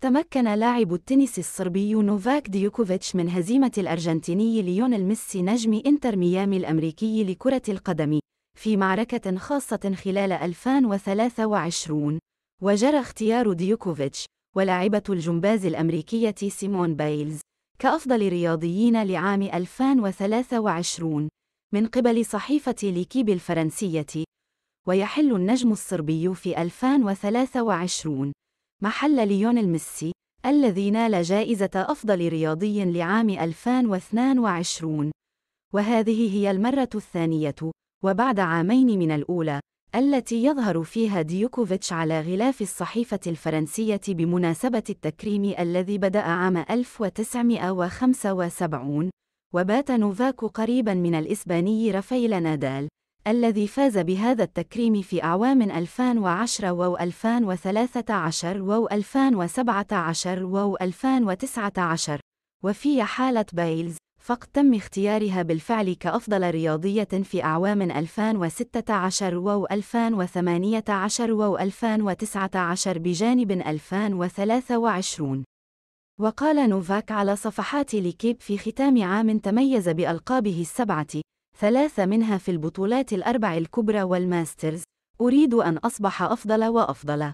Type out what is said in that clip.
تمكن لاعب التنس الصربي نوفاك ديوكوفيتش من هزيمة الأرجنتيني ليونيل ميسي نجم إنتر ميامي الأمريكي لكرة القدم في معركة خاصة خلال 2023 وجرى اختيار ديوكوفيتش ولاعبة الجمباز الأمريكية سيمون بايلز كأفضل رياضيين لعام 2023 من قبل صحيفة ليكيب الفرنسية ويحل النجم الصربي في 2023 محل ليونيل ميسي الذي نال جائزة أفضل رياضي لعام 2022 وهذه هي المرة الثانية وبعد عامين من الأولى التي يظهر فيها ديوكوفيتش على غلاف الصحيفة الفرنسية بمناسبة التكريم الذي بدأ عام 1975 وبات نوفاك قريبا من الإسباني رافائيل نادال الذي فاز بهذا التكريم في أعوام 2010 و 2013 و 2017 و 2019 وفي حالة بايلز فقد تم اختيارها بالفعل كأفضل رياضية في أعوام 2016 و 2018 و 2019 بجانب 2023 وقال نوفاك على صفحات لكيب في ختام عام تميز بألقابه السبعة ثلاثة منها في البطولات الأربع الكبرى والماسترز أريد أن أصبح أفضل وأفضل